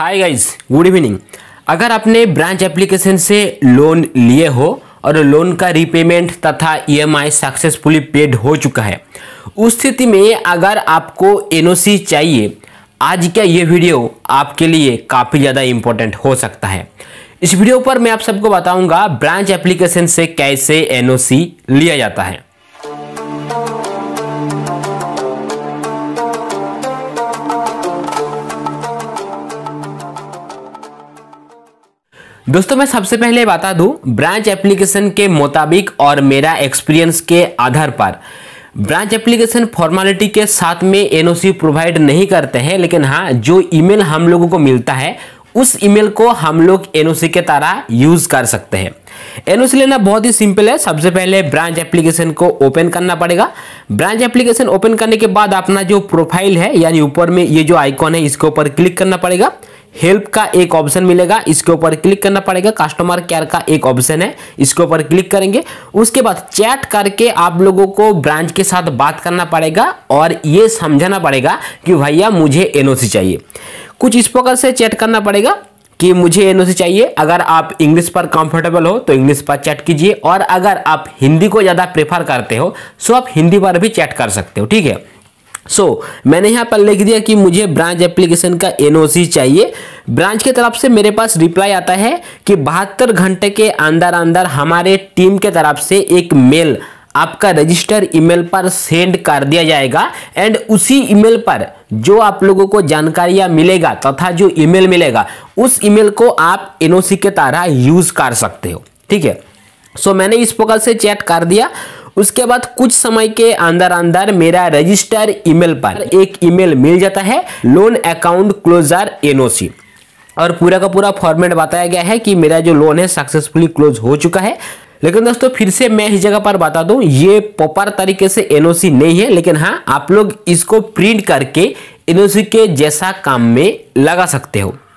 hi guys good evening अगर आपने branch application से लोन लिए हो और लोन का रीपेमेंट तथा ईएमआई सक्सेसफुली पेड हो चुका है उस स्थिति में अगर आपको एनओसी चाहिए आज का ये वीडियो आपके लिए काफ़ी ज़्यादा इम्पोर्टेंट हो सकता है इस वीडियो पर मैं आप सबको बताऊंगा ब्रांच एप्लीकेशन से कैसे एनओसी लिया जाता है दोस्तों मैं सबसे पहले बता दूं ब्रांच एप्लीकेशन के मुताबिक और मेरा एक्सपीरियंस के आधार पर ब्रांच एप्लीकेशन फॉर्मेलिटी के साथ में एनओसी प्रोवाइड नहीं करते हैं लेकिन हाँ जो ईमेल हम लोगों को मिलता है उस ईमेल को हम लोग एनओसी के तरह यूज कर सकते हैं एनओसी लेना बहुत ही सिंपल है सबसे पहले ब्रांच एप्लीकेशन को ओपन करना पड़ेगा ब्रांच एप्लीकेशन ओपन करने के बाद अपना जो प्रोफाइल है यानी ऊपर में ये जो आइकॉन है इसके ऊपर क्लिक करना पड़ेगा हेल्प का एक ऑप्शन मिलेगा इसके ऊपर क्लिक करना पड़ेगा कस्टमर केयर का एक ऑप्शन है इसके ऊपर क्लिक करेंगे उसके बाद चैट करके आप लोगों को ब्रांच के साथ बात करना पड़ेगा और ये समझाना पड़ेगा कि भैया मुझे एनओसी चाहिए कुछ इस प्रकार से चैट करना पड़ेगा कि मुझे एनओसी चाहिए अगर आप इंग्लिश पर कंफर्टेबल हो तो इंग्लिश पर चैट कीजिए और अगर आप हिंदी को ज़्यादा प्रेफर करते हो सो आप हिंदी पर भी चैट कर सकते हो ठीक है सो so, मैंने यहाँ पर लिख दिया कि मुझे ब्रांच एप्लीकेशन का एनओसी चाहिए ब्रांच की तरफ से मेरे पास रिप्लाई आता है कि बहत्तर घंटे के अंदर अंदर हमारे टीम के तरफ से एक मेल आपका रजिस्टर ईमेल पर सेंड कर दिया जाएगा एंड उसी ईमेल पर जो आप लोगों को जानकारियाँ मिलेगा तथा जो ईमेल मिलेगा उस ईमेल को आप एनओसी के तरह यूज़ कर सकते हो ठीक है सो so, मैंने इस प्रकार से चैट कर दिया उसके बाद कुछ समय के अंदर अंदर मेरा रजिस्टर ईमेल पर एक ईमेल मिल जाता है लोन अकाउंट क्लोजर एनओसी और पूरा का पूरा फॉर्मेट बताया गया है कि मेरा जो लोन है सक्सेसफुली क्लोज हो चुका है लेकिन दोस्तों फिर से मैं इस जगह पर बता दूं ये प्रॉपर तरीके से एनओसी नहीं है लेकिन हाँ आप लोग इसको प्रिंट करके एनओसी के जैसा काम में लगा सकते हो